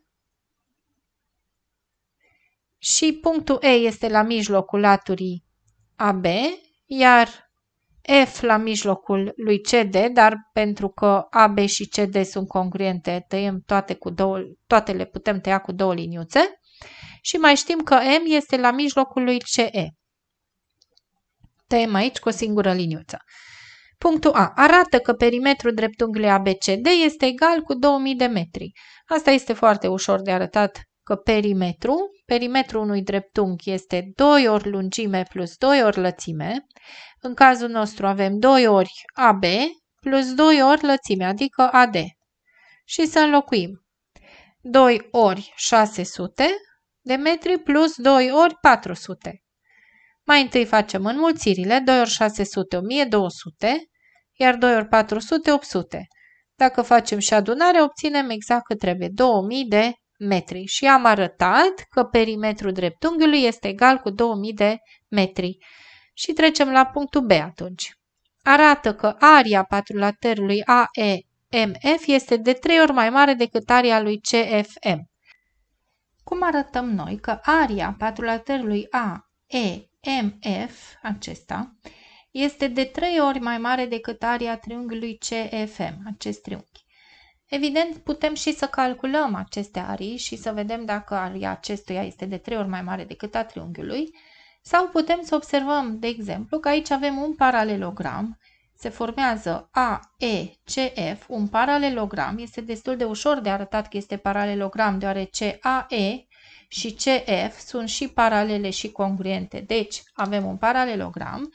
și punctul E este la mijlocul laturii AB, iar F la mijlocul lui CD, dar pentru că AB și CD sunt congruente, tăiem toate, cu două, toate le putem tăia cu două liniuțe și mai știm că M este la mijlocul lui CE. Tăiem aici cu o singură liniuță. Punctul A. Arată că perimetrul dreptunghiului ABCD este egal cu 2000 de metri. Asta este foarte ușor de arătat că perimetrul Perimetrul unui dreptunghi este 2 ori lungime plus 2 ori lățime. În cazul nostru avem 2 ori AB plus 2 ori lățime, adică AD. Și să înlocuim. 2 ori 600 de metri plus 2 ori 400. Mai întâi facem înmulțirile, 2 ori 600, 1200, iar 2 ori 400, 800. Dacă facem și adunare, obținem exact cât trebuie, 2000 de metri și am arătat că perimetrul dreptunghiului este egal cu 2000 de metri. Și trecem la punctul B atunci. Arată că aria patrulaterului AEMF este de 3 ori mai mare decât aria lui CFM. Cum arătăm noi că aria patrulaterului AEMF, acesta, este de 3 ori mai mare decât aria triunghiului CFM, acest triunghi? Evident, putem și să calculăm aceste arii și să vedem dacă aria acestuia este de trei ori mai mare decât a triunghiului, sau putem să observăm, de exemplu, că aici avem un paralelogram, se formează AECF, un paralelogram, este destul de ușor de arătat că este paralelogram, deoarece AE și CF sunt și paralele și congruente, deci avem un paralelogram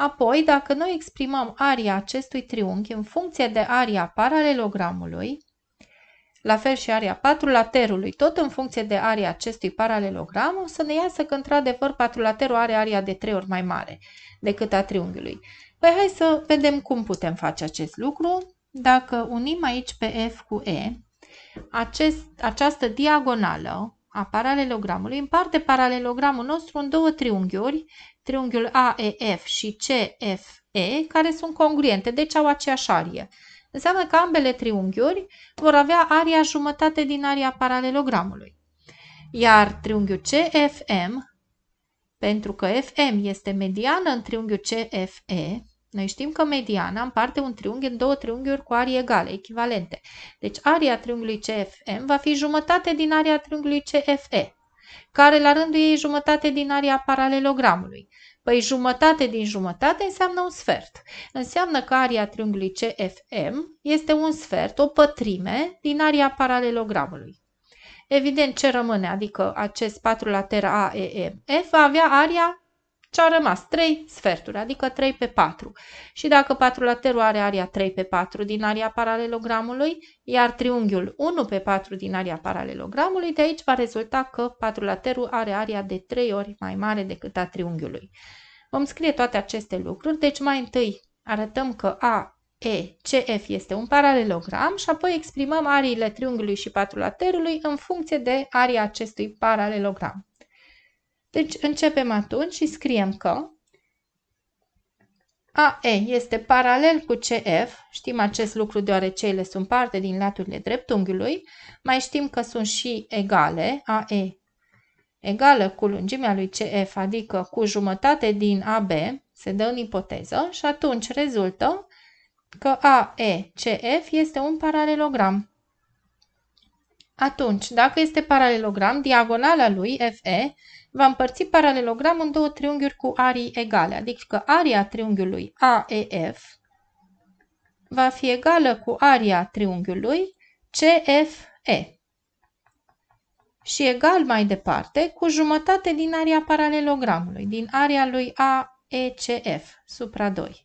Apoi, dacă noi exprimăm aria acestui triunghi în funcție de aria paralelogramului, la fel și aria patrulaterului, tot în funcție de aria acestui paralelogram, o să ne iasă că într-adevăr patrulaterul are aria de trei ori mai mare decât a triunghiului. Păi hai să vedem cum putem face acest lucru. Dacă unim aici pe F cu E, acest, această diagonală a paralelogramului împarte paralelogramul nostru în două triunghiuri, triunghiul AEF și CFE, care sunt congruente, deci au aceeași arie. Înseamnă că ambele triunghiuri vor avea aria jumătate din aria paralelogramului. Iar triunghiul CFM, pentru că FM este mediană în triunghiul CFE, noi știm că mediana împarte un triunghi în două triunghiuri cu arii egale, echivalente. Deci aria triunghiului CFM va fi jumătate din aria triunghiului CFE, care la rândul ei e jumătate din aria paralelogramului. Păi jumătate din jumătate înseamnă un sfert. Înseamnă că aria triunghiului CFM este un sfert, o pătrime din aria paralelogramului. Evident, ce rămâne, adică acest patru later AEMF va avea aria ce au rămas? 3 sferturi, adică 3 pe 4. Și dacă patrulaterul are aria 3 pe 4 din aria paralelogramului, iar triunghiul 1 pe 4 din aria paralelogramului, de aici va rezulta că patrulaterul are aria de 3 ori mai mare decât a triunghiului. Vom scrie toate aceste lucruri, deci mai întâi arătăm că A E, F este un paralelogram și apoi exprimăm ariile triunghiului și patrulaterului în funcție de aria acestui paralelogram. Deci începem atunci și scriem că AE este paralel cu CF, știm acest lucru deoarece ele sunt parte din laturile dreptunghiului, mai știm că sunt și egale, AE egală cu lungimea lui CF, adică cu jumătate din AB, se dă în ipoteză și atunci rezultă că AECF este un paralelogram. Atunci, dacă este paralelogram, diagonala lui FE va împărți paralelogramul în două triunghiuri cu arii egale, adică aria triunghiului AEF va fi egală cu aria triunghiului CFE și egal mai departe cu jumătate din aria paralelogramului, din aria lui AECF, supra 2.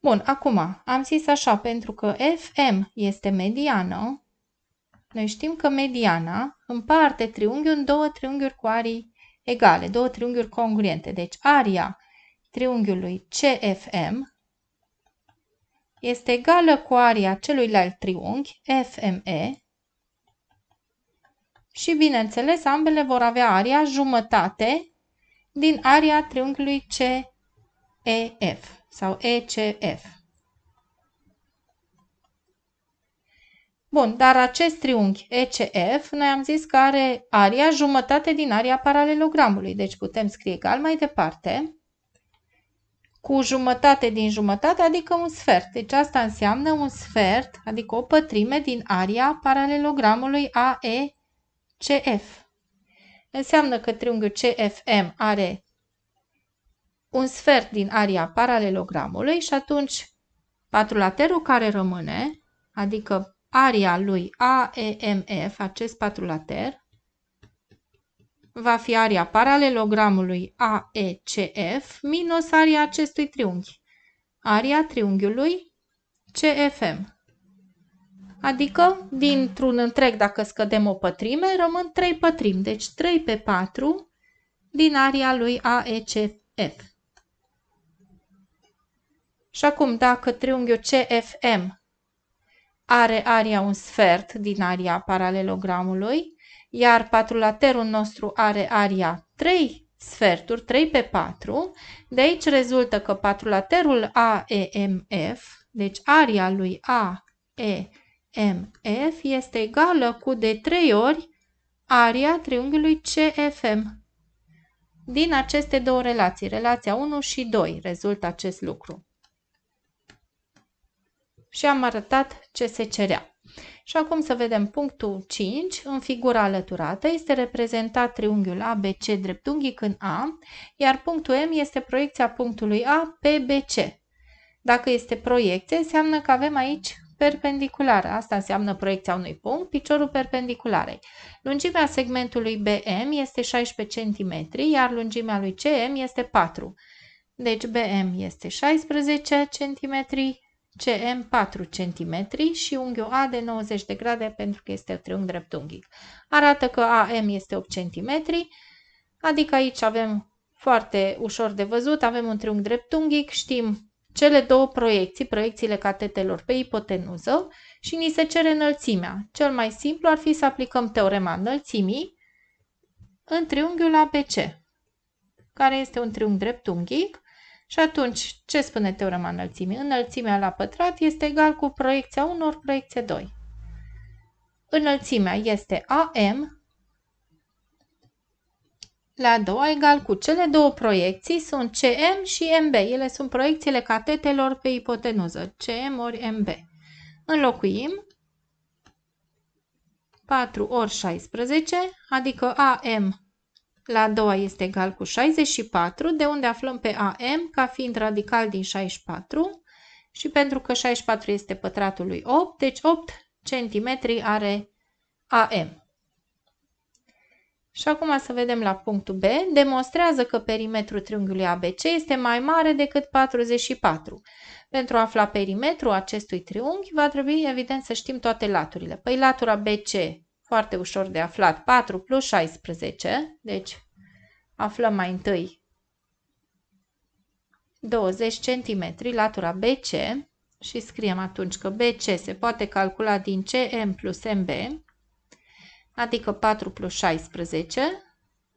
Bun, acum am zis așa, pentru că FM este mediană, noi știm că mediana împarte triunghiul în două triunghiuri cu arii egale, două triunghiuri congruente. Deci aria triunghiului CFM este egală cu aria celuilalt triunghi FME și, bineînțeles, ambele vor avea aria jumătate din aria triunghiului CEF sau ECF. Bun, dar acest triunghi ECF, noi am zis că are aria jumătate din aria paralelogramului, deci putem scrie egal mai departe cu jumătate din jumătate, adică un sfert. Deci asta înseamnă un sfert, adică o pătrime din aria paralelogramului AECF. Înseamnă că triunghiul CFM are un sfert din aria paralelogramului și atunci patrulaterul care rămâne, adică aria lui AEMF, acest patrulater, va fi aria paralelogramului AECF minus aria acestui triunghi, aria triunghiului CFM. Adică, dintr-un întreg, dacă scădem o pătrime, rămân 3 pătrimi, deci 3 pe 4 din aria lui AECF. Și acum, dacă triunghiul CFM are aria un sfert din aria paralelogramului, iar patrulaterul nostru are aria 3 sferturi, 3 pe 4. De aici rezultă că patrulaterul AEMF, deci aria lui AEMF, este egală cu de 3 ori aria triunghiului CFM. Din aceste două relații, relația 1 și 2, rezultă acest lucru și am arătat ce se cerea. Și acum să vedem punctul 5. În figura alăturată este reprezentat triunghiul ABC dreptunghic în A, iar punctul M este proiecția punctului A pe BC. Dacă este proiecție, înseamnă că avem aici perpendiculară. Asta înseamnă proiecția unui punct, piciorul perpendicularei. Lungimea segmentului BM este 16 cm, iar lungimea lui CM este 4 deci BM este 16 cm, CM 4 cm și unghiul A de 90 de grade pentru că este triunghi dreptunghic. Arată că AM este 8 cm, adică aici avem foarte ușor de văzut, avem un triunghi dreptunghic, știm cele două proiecții, proiecțiile catetelor pe ipotenuză și ni se cere înălțimea. Cel mai simplu ar fi să aplicăm teorema înălțimii în triunghiul ABC, care este un triunghi dreptunghic și atunci, ce spune teorema înălțimii? Înălțimea la pătrat este egal cu proiecția 1 ori proiecție 2. Înălțimea este AM la doua egal cu cele două proiecții sunt CM și MB. Ele sunt proiecțiile catetelor pe ipotenuză, CM ori MB. Înlocuim 4 ori 16, adică AM la a doua este egal cu 64, de unde aflăm pe AM ca fiind radical din 64 și pentru că 64 este pătratul lui 8, deci 8 cm are AM. Și acum să vedem la punctul B. Demonstrează că perimetrul triunghiului ABC este mai mare decât 44. Pentru a afla perimetrul acestui triunghi va trebui evident să știm toate laturile. Păi latura BC foarte ușor de aflat. 4 plus 16, deci aflăm mai întâi 20 cm latura BC și scriem atunci că BC se poate calcula din CM plus MB, adică 4 plus 16,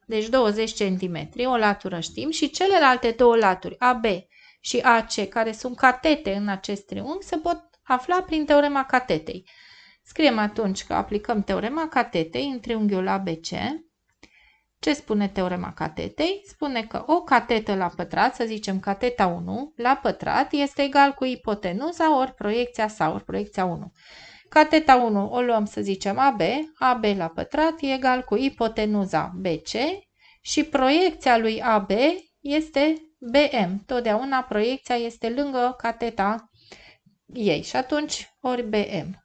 deci 20 cm, o latură știm, și celelalte două laturi, AB și AC, care sunt catete în acest triunghi, se pot afla prin teorema catetei. Scriem atunci că aplicăm teorema catetei în triunghiul ABC. Ce spune teorema catetei? Spune că o catetă la pătrat, să zicem cateta 1, la pătrat este egal cu ipotenuza ori proiecția sa, ori proiecția 1. Cateta 1 o luăm să zicem AB, AB la pătrat e egal cu ipotenuza BC și proiecția lui AB este BM. Totdeauna proiecția este lângă cateta ei și atunci ori BM.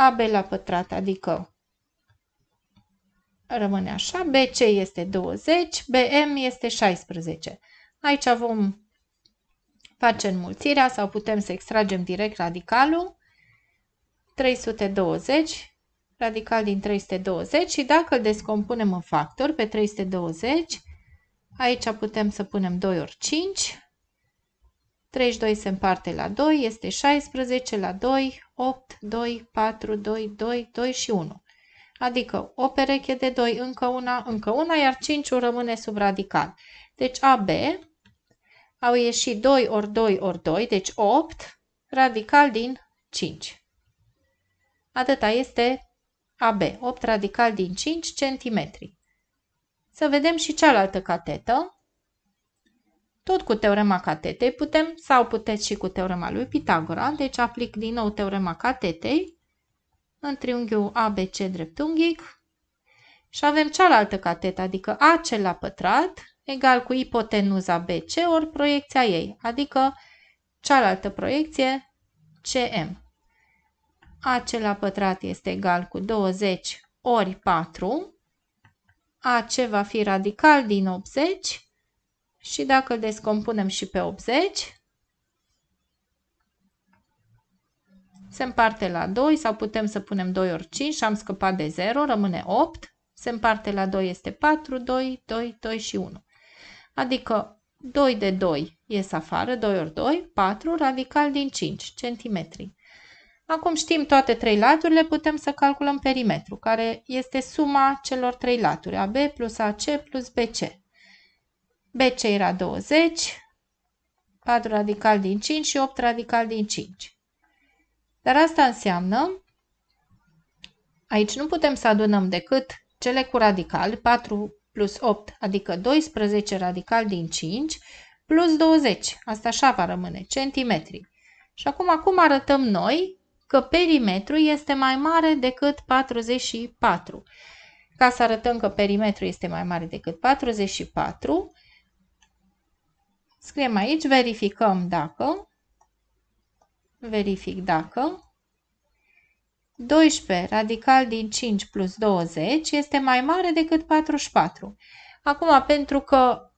AB la pătrat, adică rămâne așa, BC este 20, BM este 16. Aici vom face înmulțirea sau putem să extragem direct radicalul. 320, radical din 320 și dacă îl descompunem în factor pe 320, aici putem să punem 2 ori 5, 32 se împarte la 2, este 16 la 2, 8, 2, 4, 2, 2, 2 și 1. Adică o pereche de 2, încă una, încă una, iar 5 rămâne sub radical. Deci AB au ieșit 2 ori 2 ori 2, deci 8, radical din 5. Atâta este AB, 8 radical din 5 cm. Să vedem și cealaltă catetă. Tot cu teorema catetei putem, sau puteți și cu teorema lui Pitagora, deci aplic din nou teorema catetei în triunghiul ABC dreptunghic și avem cealaltă catetă, adică AC la pătrat egal cu ipotenuza BC ori proiecția ei, adică cealaltă proiecție CM. AC la pătrat este egal cu 20 ori 4, AC va fi radical din 80 și dacă îl descompunem și pe 80, se împarte la 2 sau putem să punem 2 ori 5 și am scăpat de 0, rămâne 8, se împarte la 2 este 4, 2, 2, 2 și 1. Adică 2 de 2 ies afară, 2 ori 2, 4, radical din 5 cm. Acum știm toate trei laturile, putem să calculăm perimetru, care este suma celor trei laturi, AB plus AC plus BC. BC era 20, 4 radical din 5 și 8 radical din 5. Dar asta înseamnă, aici nu putem să adunăm decât cele cu radical, 4 plus 8, adică 12 radical din 5, plus 20, asta așa va rămâne, centimetri. Și acum, acum arătăm noi că perimetru este mai mare decât 44. Ca să arătăm că perimetru este mai mare decât 44, Scriem aici, verificăm dacă, verific dacă, 12 radical din 5 plus 20 este mai mare decât 44. Acum, pentru că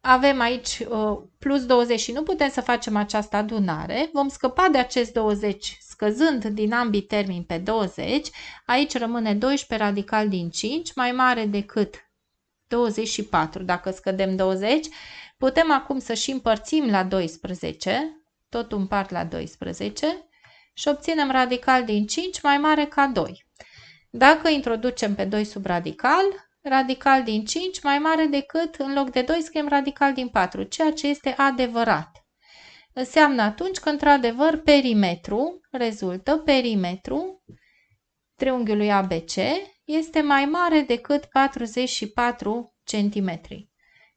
avem aici uh, plus 20 și nu putem să facem această adunare, vom scăpa de acest 20 scăzând din ambii termini pe 20, aici rămâne 12 radical din 5 mai mare decât 24 dacă scădem 20 Putem acum să și împărțim la 12, tot un part la 12 și obținem radical din 5 mai mare ca 2. Dacă introducem pe 2 sub radical, radical din 5 mai mare decât în loc de 2 scriem radical din 4, ceea ce este adevărat. Înseamnă atunci că într-adevăr perimetru rezultă perimetru triunghiului ABC este mai mare decât 44 cm.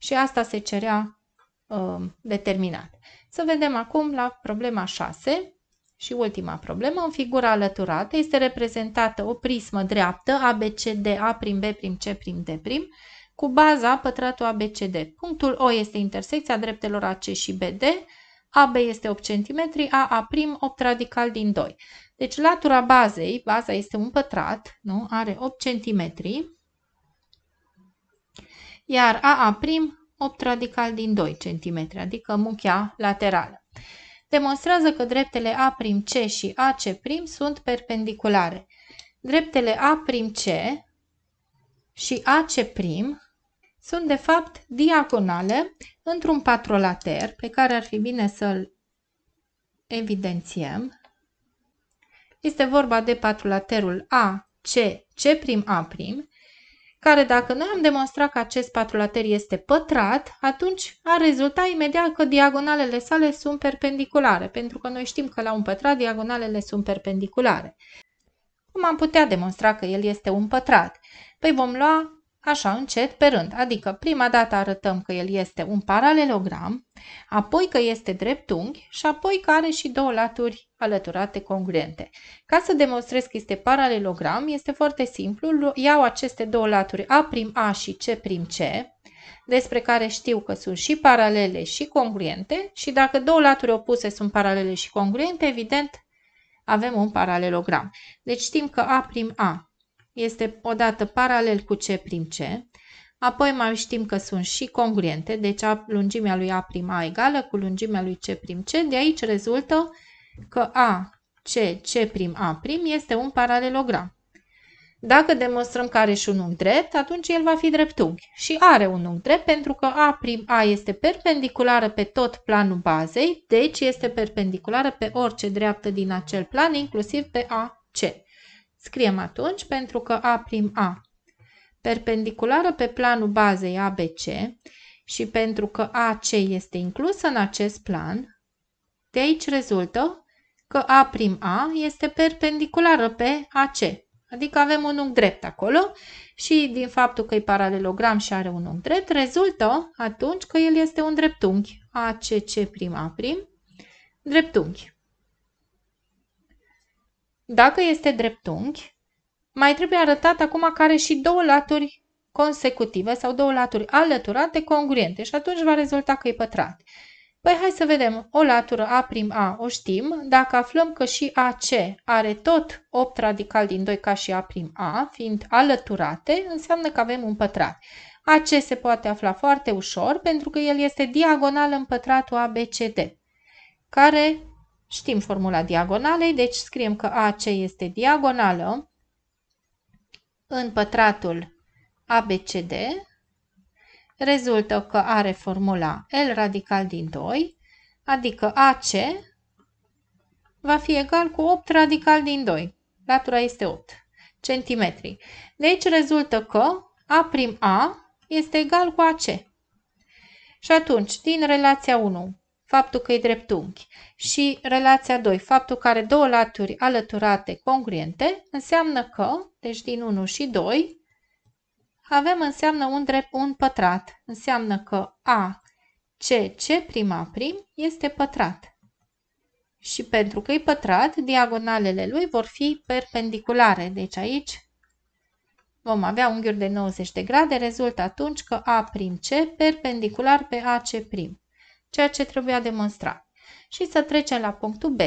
Și asta se cerea uh, determinat. Să vedem acum la problema 6 și ultima problemă. În figura alăturată este reprezentată o prismă dreaptă ABCD A prim B prim C prim D prim cu baza pătratul ABCD. Punctul O este intersecția dreptelor AC și BD, AB este 8 cm, AA' 8 radical din 2. Deci latura bazei, baza este un pătrat, nu? are 8 cm, iar AA' 8 radical din 2 cm, adică muchea laterală. Demonstrează că dreptele A prim C și AC' sunt perpendiculare. Dreptele A prim C și AC' sunt de fapt diagonale într-un patrolater pe care ar fi bine să-l evidențiem. Este vorba de patrulaterul prim A', prim care dacă noi am demonstrat că acest patrulater este pătrat, atunci ar rezulta imediat că diagonalele sale sunt perpendiculare, pentru că noi știm că la un pătrat diagonalele sunt perpendiculare. Cum am putea demonstra că el este un pătrat? Păi vom lua așa încet, pe rând. Adică prima dată arătăm că el este un paralelogram, apoi că este dreptunghi și apoi că are și două laturi alăturate congruente. Ca să demonstrez că este paralelogram, este foarte simplu. Iau aceste două laturi A'A și C'C, despre care știu că sunt și paralele și congruente și dacă două laturi opuse sunt paralele și congruente, evident avem un paralelogram. Deci știm că A'A este odată paralel cu C prin C, apoi mai știm că sunt și congruente, deci a, lungimea lui A prim A egală cu lungimea lui C prim C, de aici rezultă că A C, C prim A prim este un paralelogram. Dacă demonstrăm că are și un unghi drept, atunci el va fi dreptunghi. Și are un unghi drept pentru că A prim A este perpendiculară pe tot planul bazei, deci este perpendiculară pe orice dreaptă din acel plan, inclusiv pe AC. Scriem atunci pentru că A'A perpendiculară pe planul bazei ABC și pentru că AC este inclusă în acest plan, de aici rezultă că A'A este perpendiculară pe AC. Adică avem un unghi drept acolo și din faptul că e paralelogram și are un unghi drept, rezultă atunci că el este un dreptunghi. ACC' dreptunghi. Dacă este dreptunghi, mai trebuie arătat acum care și două laturi consecutive sau două laturi alăturate congruente și atunci va rezulta că e pătrat. Păi hai să vedem, o latură a A, o știm, dacă aflăm că și AC are tot 8 radical din 2 ca și a A, fiind alăturate, înseamnă că avem un pătrat. AC se poate afla foarte ușor pentru că el este diagonal în pătratul ABCD, care Știm formula diagonalei, deci scriem că AC este diagonală în pătratul ABCD. Rezultă că are formula L radical din 2, adică AC va fi egal cu 8 radical din 2. Latura este 8 cm. Deci rezultă că A'A este egal cu AC. Și atunci, din relația 1, faptul că e dreptunghi și relația 2, faptul că are două laturi alăturate congruente, înseamnă că, deci din 1 și 2, avem înseamnă un, drept, un pătrat. Înseamnă că A, C, C prima prim este pătrat. Și pentru că e pătrat, diagonalele lui vor fi perpendiculare. Deci aici vom avea unghiuri de 90 de grade, rezultă atunci că A prim C perpendicular pe AC prim ceea ce trebuia demonstrat. Și să trecem la punctul B,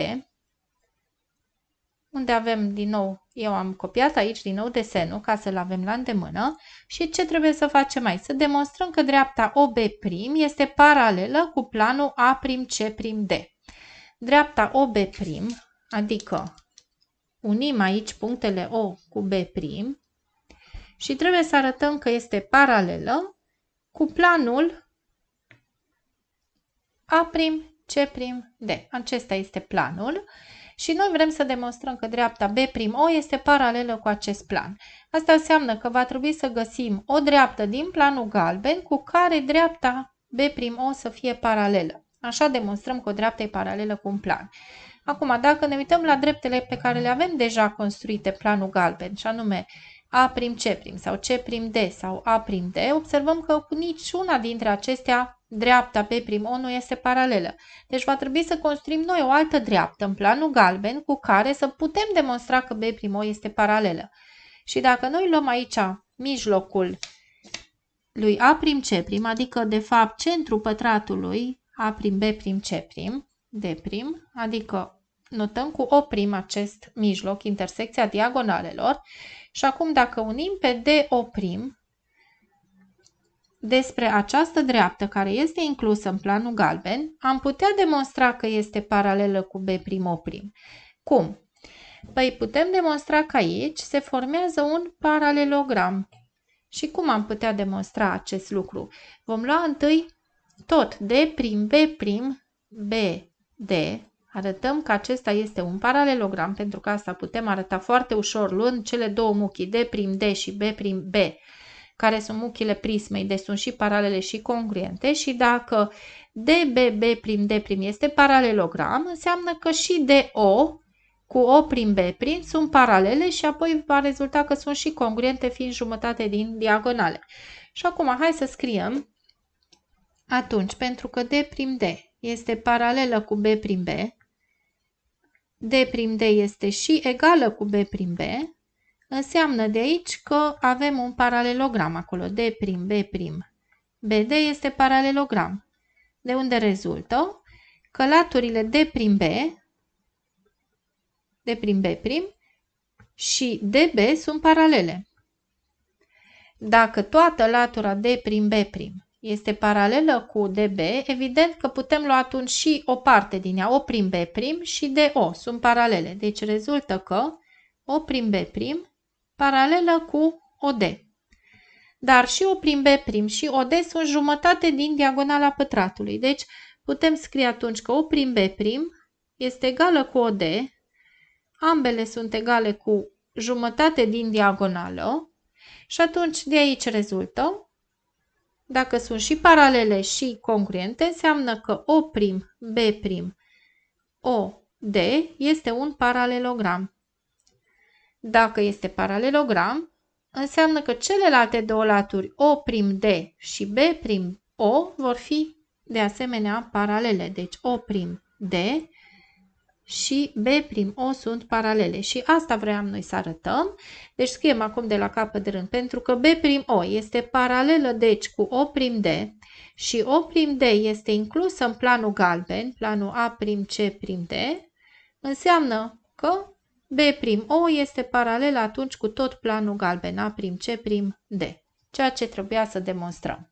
unde avem din nou, eu am copiat aici din nou desenul ca să-l avem la îndemână și ce trebuie să facem mai? Să demonstrăm că dreapta OB' este paralelă cu planul A'C'D. Dreapta OB', adică unim aici punctele O cu B' și trebuie să arătăm că este paralelă cu planul a prim, C prim, D. Acesta este planul și noi vrem să demonstrăm că dreapta B'O este paralelă cu acest plan. Asta înseamnă că va trebui să găsim o dreaptă din planul galben cu care dreapta B'O să fie paralelă. Așa demonstrăm că o dreaptă e paralelă cu un plan. Acum, dacă ne uităm la dreptele pe care le avem deja construite planul galben, și anume a prim C prim sau C prim D sau A prim D, observăm că niciuna dintre acestea dreapta P prim O nu este paralelă. Deci va trebui să construim noi o altă dreaptă în planul galben cu care să putem demonstra că B prim O este paralelă. Și dacă noi luăm aici mijlocul lui A prim C prim, adică de fapt centrul pătratului A prim B prim C prim, D prim, adică notăm cu O' acest mijloc, intersecția diagonalelor și acum dacă unim pe D prim despre această dreaptă care este inclusă în planul galben, am putea demonstra că este paralelă cu B prim. Cum? Păi putem demonstra că aici se formează un paralelogram. Și cum am putea demonstra acest lucru? Vom lua întâi tot D', prim B', prim B, D, Arătăm că acesta este un paralelogram, pentru că asta putem arăta foarte ușor luând cele două muchii D' D și B' prim B, care sunt muchile prismei, deci sunt și paralele și congruente și dacă DBB prim D prim este paralelogram, înseamnă că și DO cu O prim B prim sunt paralele și apoi va rezulta că sunt și congruente fiind jumătate din diagonale. Și acum hai să scriem atunci, pentru că D prim D este paralelă cu B prim B, D prim D este și egală cu B prim B, înseamnă de aici că avem un paralelogram acolo, D prim B prim. BD este paralelogram, de unde rezultă că laturile D prim B, D prim B prim și DB sunt paralele. Dacă toată latura D prim B prim este paralelă cu DB, evident că putem lua atunci și o parte din ea, O prim B prim și DO, sunt paralele. Deci rezultă că O prim B prim paralelă cu OD. Dar și O prim B prim și OD sunt jumătate din diagonala pătratului. Deci putem scrie atunci că O prim B prim este egală cu OD, ambele sunt egale cu jumătate din diagonală și atunci de aici rezultă dacă sunt și paralele și congruente, înseamnă că O', B', O, D este un paralelogram. Dacă este paralelogram, înseamnă că celelalte două laturi O'D și B'O vor fi de asemenea paralele. Deci O'D și B'O sunt paralele și asta vreau noi să arătăm. Deci scriem acum de la capăt de rând, pentru că B'O este paralelă deci cu O'D și O'D este inclusă în planul galben, planul A'C'D, înseamnă că B'O este paralelă atunci cu tot planul galben, A'C'D, ceea ce trebuia să demonstrăm.